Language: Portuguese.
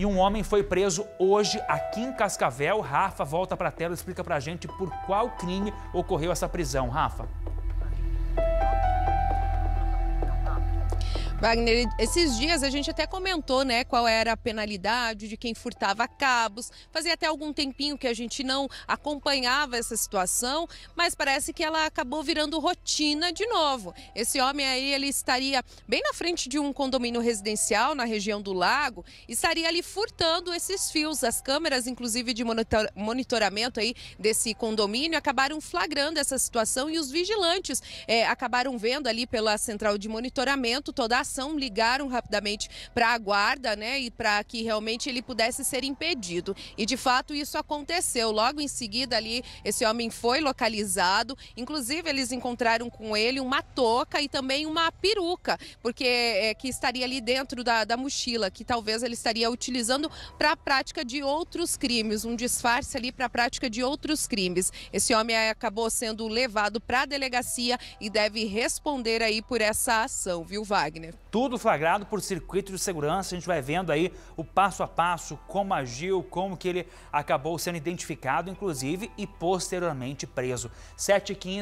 E um homem foi preso hoje aqui em Cascavel. Rafa volta para a tela e explica para a gente por qual crime ocorreu essa prisão. Rafa. Wagner, esses dias a gente até comentou, né, qual era a penalidade de quem furtava cabos. Fazia até algum tempinho que a gente não acompanhava essa situação, mas parece que ela acabou virando rotina de novo. Esse homem aí, ele estaria bem na frente de um condomínio residencial na região do lago, e estaria ali furtando esses fios. As câmeras, inclusive, de monitor monitoramento aí desse condomínio acabaram flagrando essa situação e os vigilantes eh, acabaram vendo ali pela central de monitoramento toda a população ligaram rapidamente para a guarda, né, e para que realmente ele pudesse ser impedido. E de fato isso aconteceu. Logo em seguida ali esse homem foi localizado. Inclusive eles encontraram com ele uma touca e também uma peruca, porque é, que estaria ali dentro da, da mochila, que talvez ele estaria utilizando para a prática de outros crimes, um disfarce ali para a prática de outros crimes. Esse homem acabou sendo levado para a delegacia e deve responder aí por essa ação, viu, Wagner? Tudo flagrado por circuito de segurança. A gente vai vendo aí o passo a passo, como agiu, como que ele acabou sendo identificado, inclusive, e posteriormente preso. 7h15.